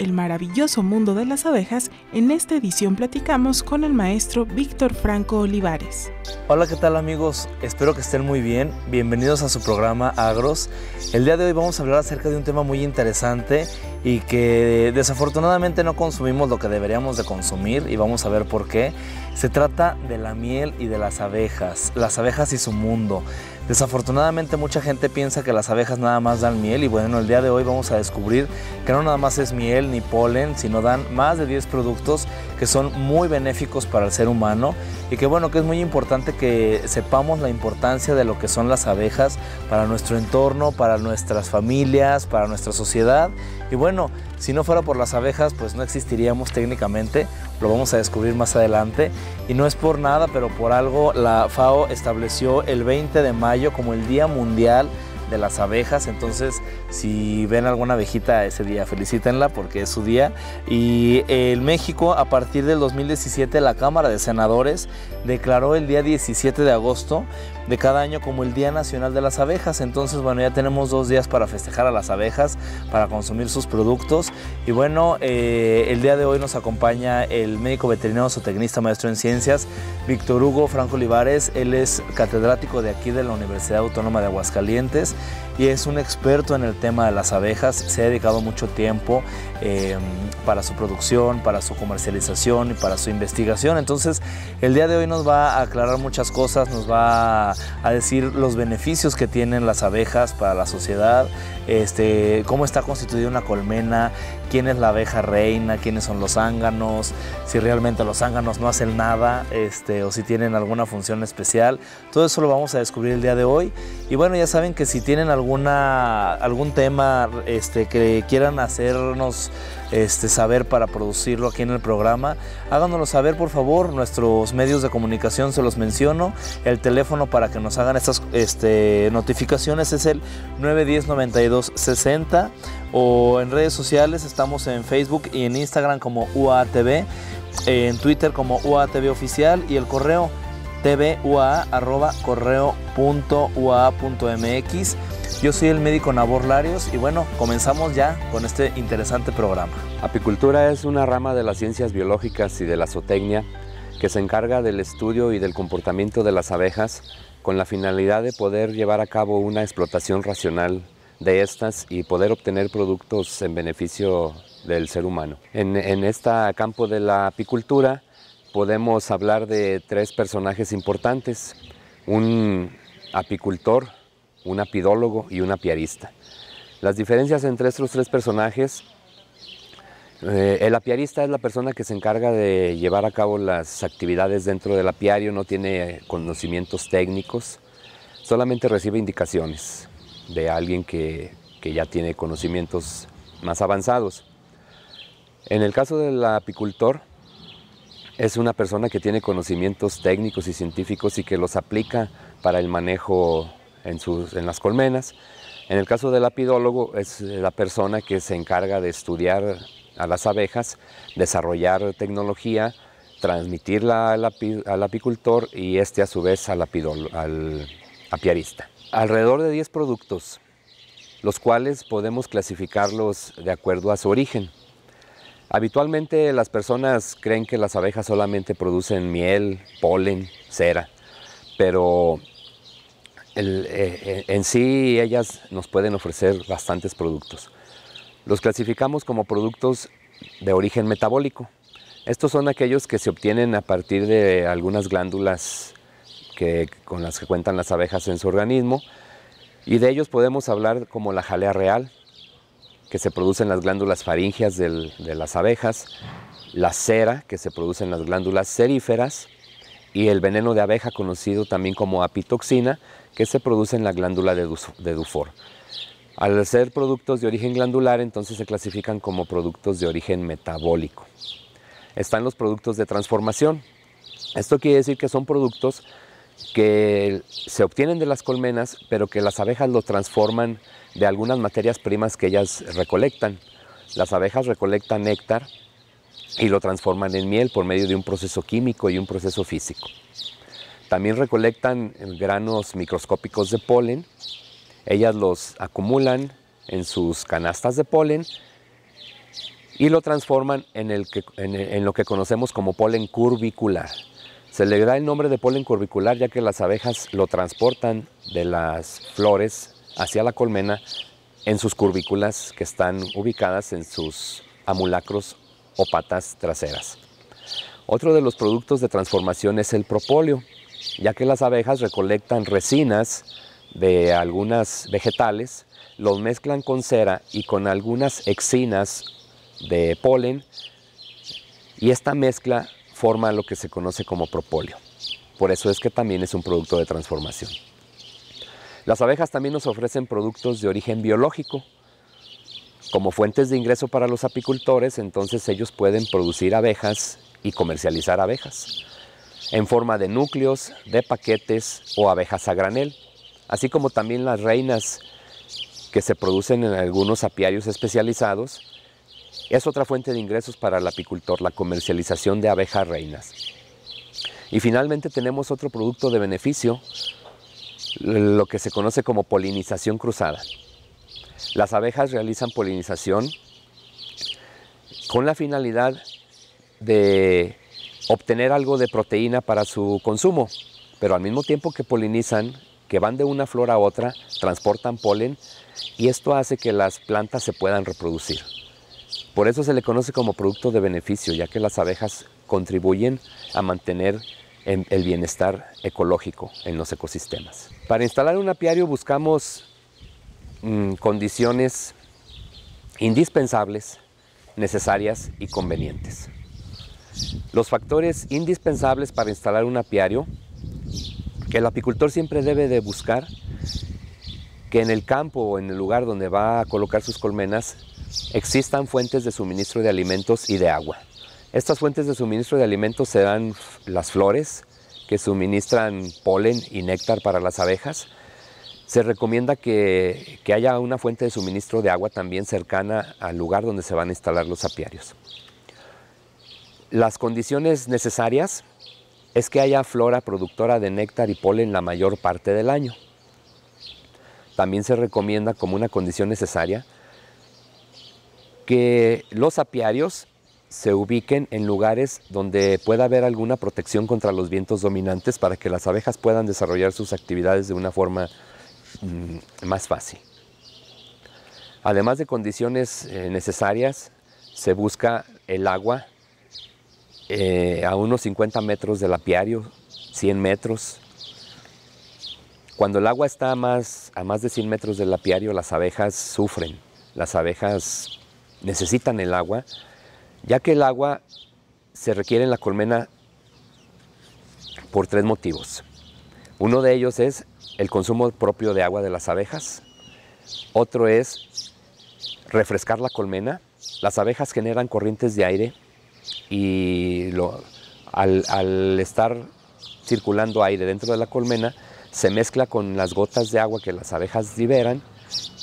el maravilloso mundo de las abejas, en esta edición platicamos con el maestro Víctor Franco Olivares. Hola, ¿qué tal amigos? Espero que estén muy bien. Bienvenidos a su programa Agros. El día de hoy vamos a hablar acerca de un tema muy interesante y que desafortunadamente no consumimos lo que deberíamos de consumir y vamos a ver por qué. Se trata de la miel y de las abejas, las abejas y su mundo. Desafortunadamente mucha gente piensa que las abejas nada más dan miel y bueno, el día de hoy vamos a descubrir que no nada más es miel ni polen, sino dan más de 10 productos que son muy benéficos para el ser humano y que bueno, que es muy importante que sepamos la importancia de lo que son las abejas para nuestro entorno, para nuestras familias, para nuestra sociedad y bueno, si no fuera por las abejas, pues no existiríamos técnicamente, lo vamos a descubrir más adelante. Y no es por nada, pero por algo la FAO estableció el 20 de mayo como el Día Mundial de las Abejas, entonces si ven alguna abejita ese día, felicítenla porque es su día. Y en México, a partir del 2017, la Cámara de Senadores declaró el día 17 de agosto de cada año como el Día Nacional de las Abejas. Entonces, bueno, ya tenemos dos días para festejar a las abejas, para consumir sus productos. Y bueno, eh, el día de hoy nos acompaña el médico veterinario zootecnista maestro en ciencias, Víctor Hugo Franco Olivares. Él es catedrático de aquí de la Universidad Autónoma de Aguascalientes y es un experto en el tema de las abejas. Se ha dedicado mucho tiempo eh, para su producción, para su comercialización y para su investigación. Entonces, el día de hoy nos va a aclarar muchas cosas, nos va a, decir los beneficios que tienen las abejas para la sociedad, este, cómo está constituida una colmena, quién es la abeja reina, quiénes son los ánganos, si realmente los ánganos no hacen nada este, o si tienen alguna función especial. Todo eso lo vamos a descubrir el día de hoy. Y bueno, ya saben que si tienen alguna, algún tema este, que quieran hacernos este, saber para producirlo aquí en el programa. Háganoslo saber, por favor, nuestros medios de comunicación se los menciono. El teléfono para que nos hagan estas este, notificaciones es el 910-9260 o en redes sociales estamos en Facebook y en Instagram como UATV, en Twitter como UATV Oficial y el correo tvua.correo.ua.mx. Yo soy el médico Nabor Larios y bueno, comenzamos ya con este interesante programa. Apicultura es una rama de las ciencias biológicas y de la zootecnia que se encarga del estudio y del comportamiento de las abejas con la finalidad de poder llevar a cabo una explotación racional de estas y poder obtener productos en beneficio del ser humano. En, en este campo de la apicultura podemos hablar de tres personajes importantes. Un apicultor, un apidólogo y un apiarista. Las diferencias entre estos tres personajes, eh, el apiarista es la persona que se encarga de llevar a cabo las actividades dentro del apiario, no tiene conocimientos técnicos, solamente recibe indicaciones de alguien que, que ya tiene conocimientos más avanzados. En el caso del apicultor, es una persona que tiene conocimientos técnicos y científicos y que los aplica para el manejo en, sus, en las colmenas. En el caso del apidólogo es la persona que se encarga de estudiar a las abejas, desarrollar tecnología, transmitirla al, apicultor y este a su vez al, al apiarista. Alrededor de 10 productos, los cuales podemos clasificarlos de acuerdo a su origen. Habitualmente las personas creen que las abejas solamente producen miel, polen, cera, pero eh, eh, en sí ellas nos pueden ofrecer bastantes productos. Los clasificamos como productos de origen metabólico. Estos son aquellos que se obtienen a partir de algunas glándulas con las que cuentan las abejas en su organismo y de ellos podemos hablar como la jalea real, que se produce en las glándulas faringeas de las abejas, la cera, que se produce en las glándulas ceríferas, y el veneno de abeja, conocido también como apitoxina, que se produce en la glándula de, Dufour. Al ser productos de origen glandular, entonces se clasifican como productos de origen metabólico. Están los productos de transformación. Esto quiere decir que son productos que se obtienen de las colmenas, pero que las abejas lo transforman de algunas materias primas que ellas recolectan. Las abejas recolectan néctar y lo transforman en miel por medio de un proceso químico y un proceso físico. También recolectan granos microscópicos de polen. Ellas los acumulan en sus canastas de polen y lo transforman en, lo que conocemos como polen curvicular. Se le da el nombre de polen curvicular ya que las abejas lo transportan de las flores hacia la colmena en sus curvículas que están ubicadas en sus amulacros o patas traseras. Otro de los productos de transformación es el propóleo ya que las abejas recolectan resinas de algunas vegetales, los mezclan con cera y con algunas exinas de polen y esta mezcla forma lo que se conoce como propóleo. Por eso es que también es un producto de transformación. Las abejas también nos ofrecen productos de origen biológico. Como fuentes de ingreso para los apicultores, entonces ellos pueden producir abejas y comercializar abejas en forma de núcleos, de paquetes o abejas a granel, así como también las reinas que se producen en algunos apiarios especializados. Es otra fuente de ingresos para el apicultor, la comercialización de abejas reinas. Y finalmente tenemos otro producto de beneficio, lo que se conoce como polinización cruzada. Las abejas realizan polinización con la finalidad de obtener algo de proteína para su consumo, pero al mismo tiempo que polinizan, que van de una flor a otra, transportan polen y esto hace que las plantas se puedan reproducir. Por eso se le conoce como producto de beneficio, ya que las abejas contribuyen a mantener em, el bienestar ecológico en los ecosistemas. Para instalar un apiario buscamos mm, condiciones indispensables, necesarias y convenientes. Los factores indispensables para instalar un apiario, que el apicultor siempre debe de buscar que en el campo o en el lugar donde va a colocar sus colmenas existan fuentes de suministro de alimentos y de agua. Estas fuentes de suministro de alimentos serán las flores, que suministran polen y néctar para las abejas. Se recomienda que, que haya una fuente de suministro de agua también cercana al lugar donde se van a instalar los apiarios. Las condiciones necesarias es que haya flora productora de néctar y polen la mayor parte del año. También se recomienda como una condición necesaria que los apiarios se ubiquen en lugares donde pueda haber alguna protección contra los vientos dominantes para que las abejas puedan desarrollar sus actividades de una forma mm, más fácil. Además de condiciones eh, necesarias, se busca el agua eh, a unos 50 metros del apiario, 100 metros. Cuando el agua está a más, a más de 100 metros del apiario, las abejas sufren, las abejas necesitan el agua, ya que el agua se requiere en la colmena por tres motivos. Uno de ellos es el consumo propio de agua de las abejas, otro es refrescar la colmena, las abejas generan corrientes de aire y al, estar circulando aire dentro de la colmena, se mezcla con las gotas de agua que las abejas liberan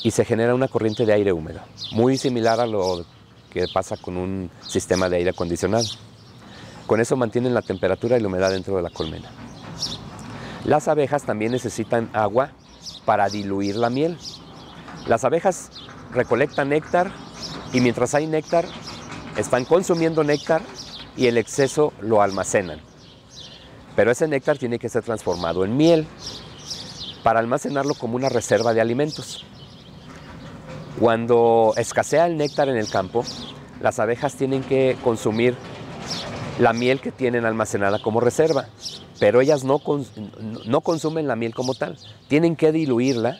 y se genera una corriente de aire húmedo, muy similar a lo que pasa con un sistema de aire acondicionado. Con eso mantienen la temperatura y la humedad dentro de la colmena. Las abejas también necesitan agua para diluir la miel. Las abejas recolectan néctar y mientras hay néctar están consumiendo néctar y el exceso lo almacenan. Pero ese néctar tiene que ser transformado en miel para almacenarlo como una reserva de alimentos. Cuando escasea el néctar en el campo, las abejas tienen que consumir la miel que tienen almacenada como reserva, pero ellas no, no consumen la miel como tal, tienen que diluirla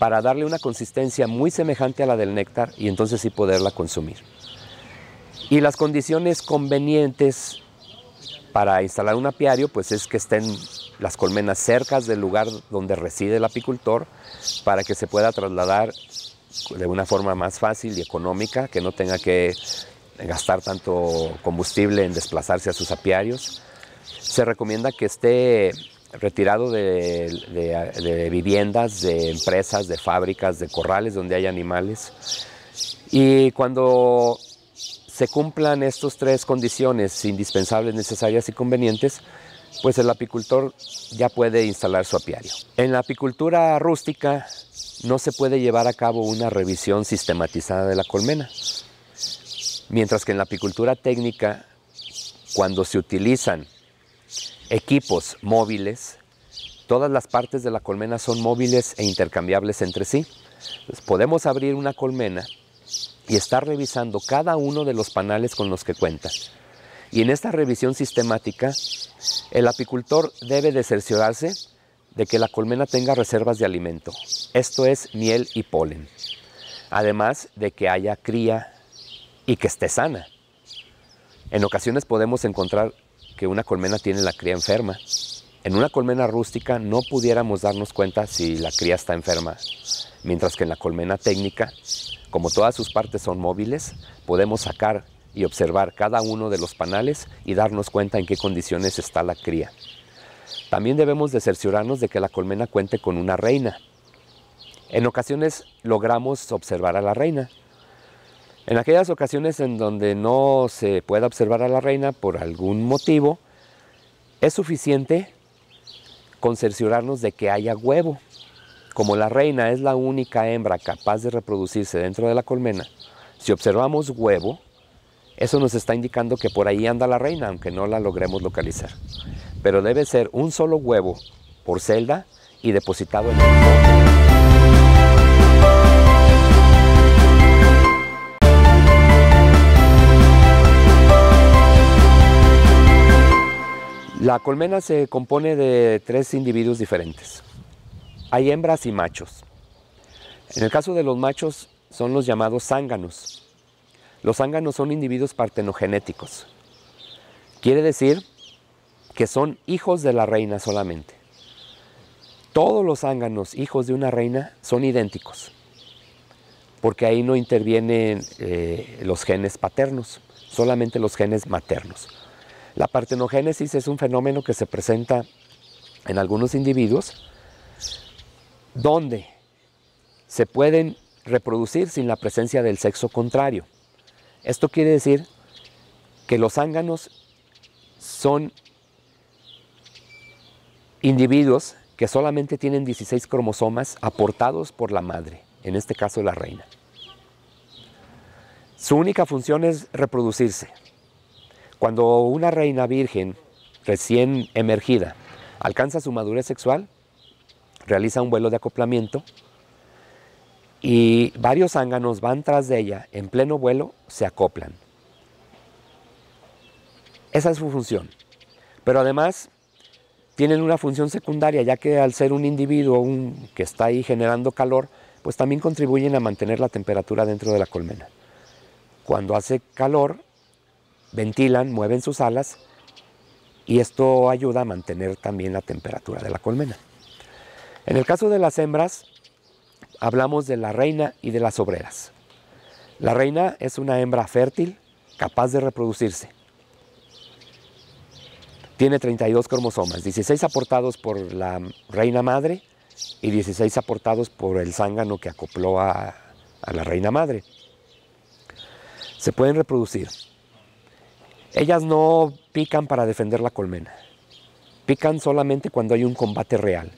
para darle una consistencia muy semejante a la del néctar y entonces sí poderla consumir. Y las condiciones convenientes para instalar un apiario, pues es que estén las colmenas cerca del lugar donde reside el apicultor para que se pueda trasladar de una forma más fácil y económica, que no tenga que gastar tanto combustible en desplazarse a sus apiarios. Se recomienda que esté retirado de, de viviendas, de empresas, de fábricas, de corrales donde hay animales. Y cuando se cumplan estas tres condiciones indispensables, necesarias y convenientes, pues el apicultor ya puede instalar su apiario. En la apicultura rústica no se puede llevar a cabo una revisión sistematizada de la colmena, mientras que en la apicultura técnica, cuando se utilizan equipos móviles, todas las partes de la colmena son móviles e intercambiables entre sí. podemos abrir una colmena y está revisando cada uno de los panales con los que cuenta. Y en esta revisión sistemática, el apicultor debe de cerciorarse de que la colmena tenga reservas de alimento, esto es miel y polen, además de que haya cría y que esté sana. En ocasiones podemos encontrar que una colmena tiene la cría enferma. En una colmena rústica no pudiéramos darnos cuenta si la cría está enferma, mientras que en la colmena técnica como todas sus partes son móviles, podemos sacar y observar cada uno de los panales y darnos cuenta en qué condiciones está la cría. También debemos de cerciorarnos de que la colmena cuente con una reina. En ocasiones logramos observar a la reina. En aquellas ocasiones en donde no se pueda observar a la reina por algún motivo, es suficiente con cerciorarnos de que haya huevo. Como la reina es la única hembra capaz de reproducirse dentro de la colmena, si observamos huevo, eso nos está indicando que por ahí anda la reina, aunque no la logremos localizar. Pero debe ser un solo huevo por celda y depositado en el La colmena se compone de tres individuos diferentes. Hay hembras y machos. En el caso de los machos son los llamados zánganos. Los zánganos son individuos partenogenéticos. Quiere decir que son hijos de la reina solamente. Todos los zánganos hijos de una reina son idénticos, porque ahí no intervienen eh, los genes paternos, solamente los genes maternos. La partenogénesis es un fenómeno que se presenta en algunos individuos donde se pueden reproducir sin la presencia del sexo contrario. Esto quiere decir que los ánganos son individuos que solamente tienen 16 cromosomas aportados por la madre, en este caso la reina. Su única función es reproducirse. Cuando una reina virgen recién emergida alcanza su madurez sexual, realiza un vuelo de acoplamiento y varios ánganos van tras de ella, en pleno vuelo se acoplan. Esa es su función. Pero además tienen una función secundaria, ya que al ser un individuo que está ahí generando calor, pues también contribuyen a mantener la temperatura dentro de la colmena. Cuando hace calor, ventilan, mueven sus alas y esto ayuda a mantener también la temperatura de la colmena. En el caso de las hembras, hablamos de la reina y de las obreras. La reina es una hembra fértil, capaz de reproducirse. Tiene 32 cromosomas, 16 aportados por la reina madre y 16 aportados por el zángano que acopló a, a la reina madre. Se pueden reproducir. Ellas no pican para defender la colmena. Pican solamente cuando hay un combate real.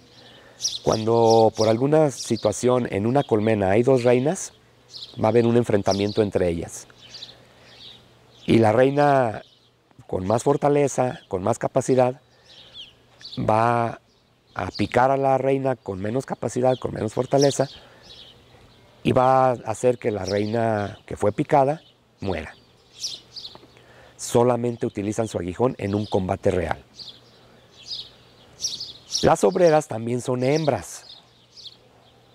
Cuando por alguna situación en una colmena hay dos reinas, va a haber un enfrentamiento entre ellas. Y la reina con más fortaleza, con más capacidad, va a picar a la reina con menos capacidad, con menos fortaleza, y va a hacer que la reina que fue picada muera. Solamente utilizan su aguijón en un combate real. Las obreras también son hembras.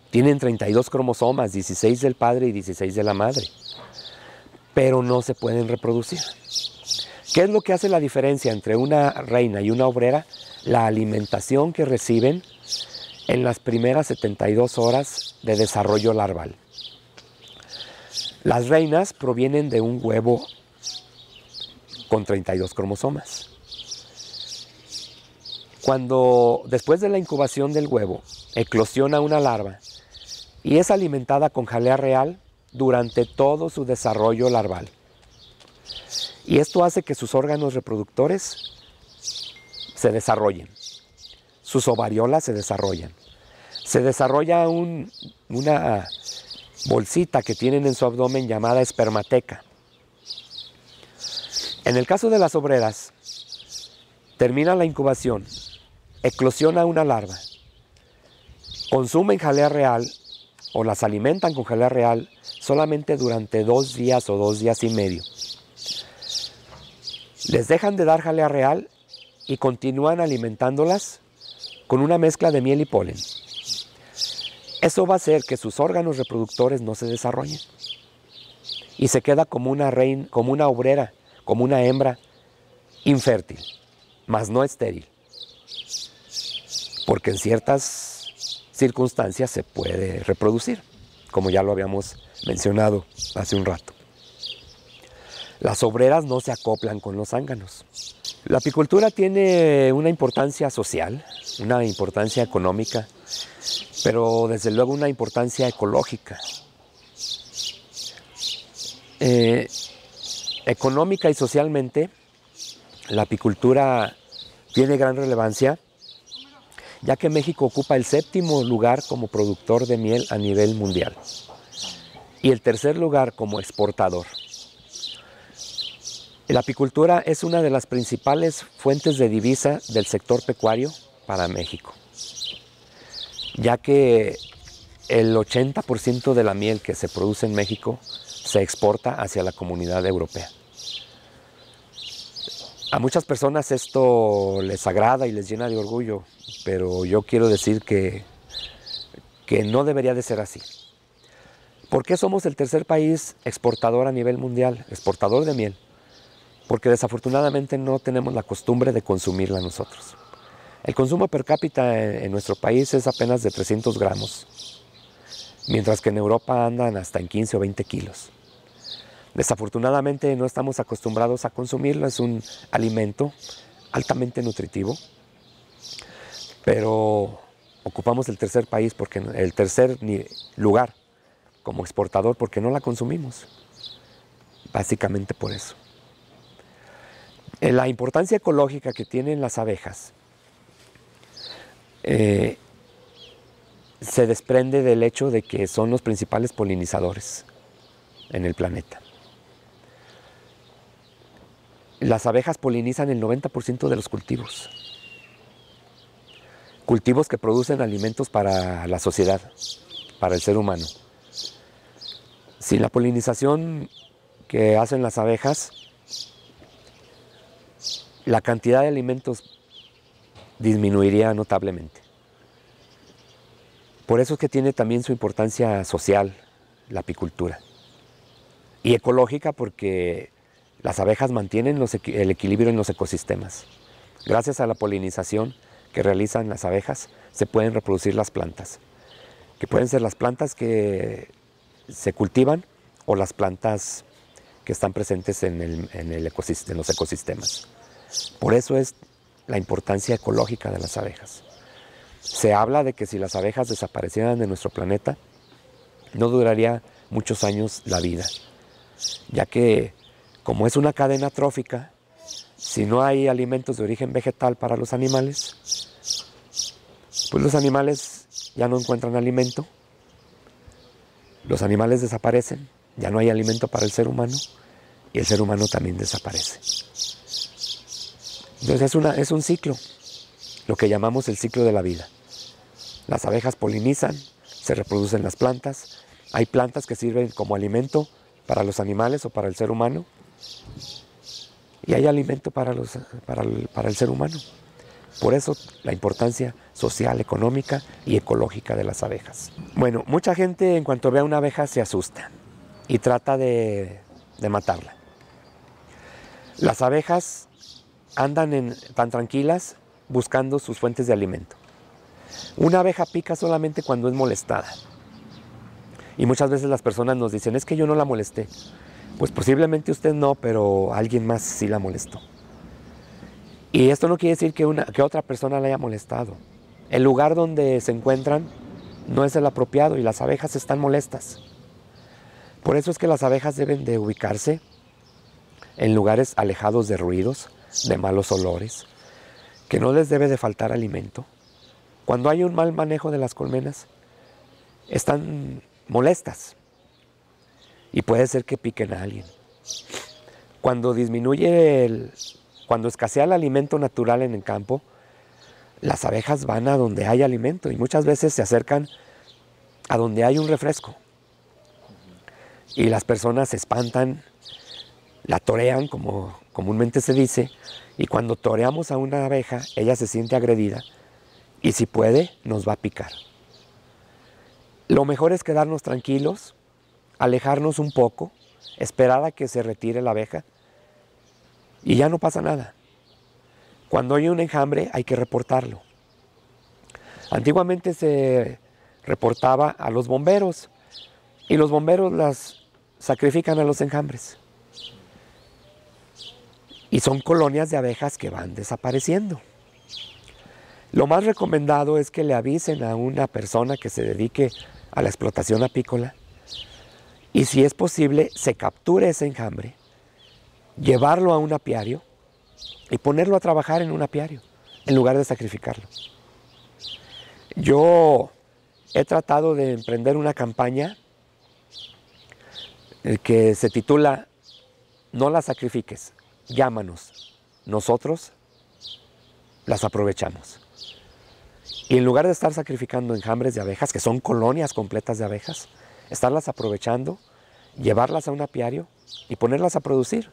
Tienen 32 cromosomas, 16 del padre y 16 de la madre. Pero no se pueden reproducir. ¿Qué es lo que hace la diferencia entre una reina y una obrera? La alimentación que reciben en las primeras 72 horas de desarrollo larval. Las reinas provienen de un huevo con 32 cromosomas. Cuando después de la incubación del huevo eclosiona una larva y es alimentada con jalea real durante todo su desarrollo larval. Y esto hace que sus órganos reproductores se desarrollen, sus ovariolas se desarrollan. Se desarrolla una bolsita que tienen en su abdomen llamada espermateca. En el caso de las obreras, termina la incubación eclosiona una larva, consumen jalea real o las alimentan con jalea real solamente durante dos días o dos días y medio. Les dejan de dar jalea real y continúan alimentándolas con una mezcla de miel y polen. Eso va a hacer que sus órganos reproductores no se desarrollen. Y se queda como una reina, como una obrera, como una hembra infértil, mas no estéril porque en ciertas circunstancias se puede reproducir, como ya lo habíamos mencionado hace un rato. Las obreras no se acoplan con los zánganos. La apicultura tiene una importancia social, una importancia económica, pero desde luego una importancia ecológica. Eh, económica y socialmente, la apicultura tiene gran relevancia ya que México ocupa el séptimo lugar como productor de miel a nivel mundial y el tercer lugar como exportador. La apicultura es una de las principales fuentes de divisa del sector pecuario para México, ya que el 80% de la miel que se produce en México se exporta hacia la comunidad europea. A muchas personas esto les agrada y les llena de orgullo, pero yo quiero decir que, que no debería de ser así. ¿Por qué somos el tercer país exportador a nivel mundial, exportador de miel? Porque desafortunadamente no tenemos la costumbre de consumirla nosotros. El consumo per cápita en, en nuestro país es apenas de 300 gramos, mientras que en Europa andan hasta en 15 o 20 kilos. Desafortunadamente no estamos acostumbrados a consumirlo, es un alimento altamente nutritivo, pero ocupamos el tercer país porque el tercer lugar como exportador porque no la consumimos. Básicamente por eso. Eh, la importancia ecológica que tienen las abejas eh, se desprende del hecho de que son los principales polinizadores en el planeta. Las abejas polinizan el 90% de los cultivos. Cultivos que producen alimentos para la sociedad, para el ser humano. Sin la polinización que hacen las abejas, la cantidad de alimentos disminuiría notablemente. Por eso es que tiene también su importancia social la apicultura. Y ecológica porque las abejas mantienen el equilibrio en los ecosistemas. Gracias a la polinización que realizan las abejas, se pueden reproducir las plantas, que pueden ser las plantas que se cultivan o las plantas que están presentes en, el, en, en los ecosistemas. Por eso es la importancia ecológica de las abejas. Se habla de que si las abejas desaparecieran de nuestro planeta, no duraría muchos años la vida, ya que como es una cadena trófica, si no hay alimentos de origen vegetal para los animales, pues los animales ya no encuentran alimento, los animales desaparecen, ya no hay alimento para el ser humano y el ser humano también desaparece. Entonces es, es un ciclo, lo que llamamos el ciclo de la vida. Las abejas polinizan, se reproducen las plantas, hay plantas que sirven como alimento para los animales o para el ser humano, y hay alimento para, los, para, el, ser humano. Por eso la importancia social, económica y ecológica de las abejas. Bueno, mucha gente en cuanto ve a una abeja se asusta y trata de, matarla. Las abejas andan tan tranquilas buscando sus fuentes de alimento. Una abeja pica solamente cuando es molestada. Y muchas veces las personas nos dicen, es que yo no la molesté. Pues posiblemente usted no, pero alguien más sí la molestó. Y esto no quiere decir que, una, que otra persona la haya molestado. El lugar donde se encuentran no es el apropiado y las abejas están molestas. Por eso es que las abejas deben de ubicarse en lugares alejados de ruidos, de malos olores, que no les debe de faltar alimento. Cuando hay un mal manejo de las colmenas, están molestas, y puede ser que piquen a alguien. Cuando disminuye el, cuando escasea el alimento natural en el campo, las abejas van a donde hay alimento y muchas veces se acercan a donde hay un refresco. Y las personas se espantan, la torean, como comúnmente se dice, y cuando toreamos a una abeja, ella se siente agredida y si puede, nos va a picar. Lo mejor es quedarnos tranquilos, alejarnos un poco, esperar a que se retire la abeja y ya no pasa nada. Cuando hay un enjambre hay que reportarlo. Antiguamente se reportaba a los bomberos y los bomberos las sacrifican a los enjambres. Y son colonias de abejas que van desapareciendo. Lo más recomendado es que le avisen a una persona que se dedique a la explotación apícola y si es posible se capture ese enjambre, llevarlo a un apiario y ponerlo a trabajar en un apiario en lugar de sacrificarlo. Yo he tratado de emprender una campaña eh, que se titula No las sacrifiques, llámanos. Nosotros las aprovechamos. Y en lugar de estar sacrificando enjambres de abejas, que son colonias completas de abejas, estarlas aprovechando, llevarlas a un apiario y ponerlas a producir.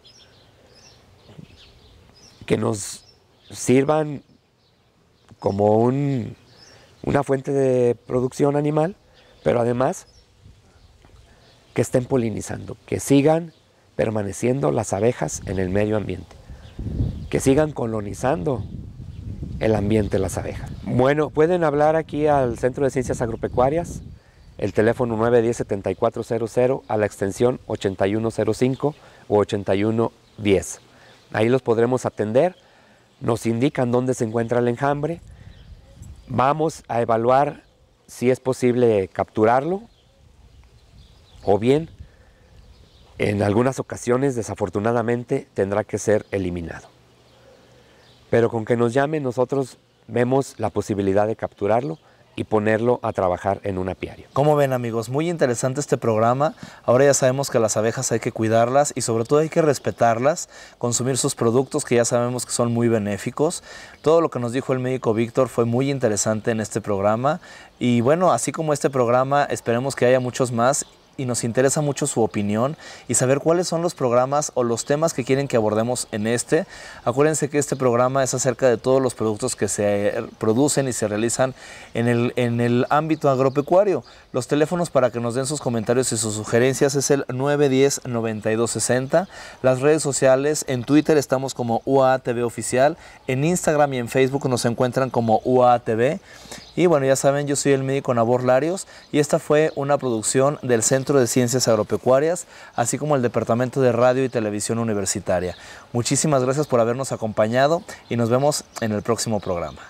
Que nos sirvan como una fuente de producción animal, pero además que estén polinizando, que sigan permaneciendo las abejas en el medio ambiente, que sigan colonizando el ambiente las abejas. Bueno, pueden hablar aquí al Centro de Ciencias Agropecuarias el teléfono 910-7400 a la extensión 8105 o 8110. Ahí los podremos atender, nos indican dónde se encuentra el enjambre, vamos a evaluar si es posible capturarlo o bien en algunas ocasiones desafortunadamente tendrá que ser eliminado. Pero con que nos llamen nosotros vemos la posibilidad de capturarlo y ponerlo a trabajar en un apiario. Como ven amigos, muy interesante este programa. Ahora ya sabemos que las abejas hay que cuidarlas y sobre todo hay que respetarlas, consumir sus productos que ya sabemos que son muy benéficos. Todo lo que nos dijo el médico Víctor fue muy interesante en este programa y bueno, así como este programa, esperemos que haya muchos más y nos interesa mucho su opinión y saber cuáles son los programas o los temas que quieren que abordemos en este. Acuérdense que este programa es acerca de todos los productos que se producen y se realizan en el, en el ámbito agropecuario, los teléfonos para que nos den sus comentarios y sus sugerencias es el 910-9260. Las redes sociales, en Twitter estamos como UATV Oficial, en Instagram y en Facebook nos encuentran como UATV. Y bueno, ya saben, yo soy el médico Nabor Larios y esta fue una producción del Centro de Ciencias Agropecuarias, así como el Departamento de Radio y Televisión Universitaria. Muchísimas gracias por habernos acompañado y nos vemos en el próximo programa.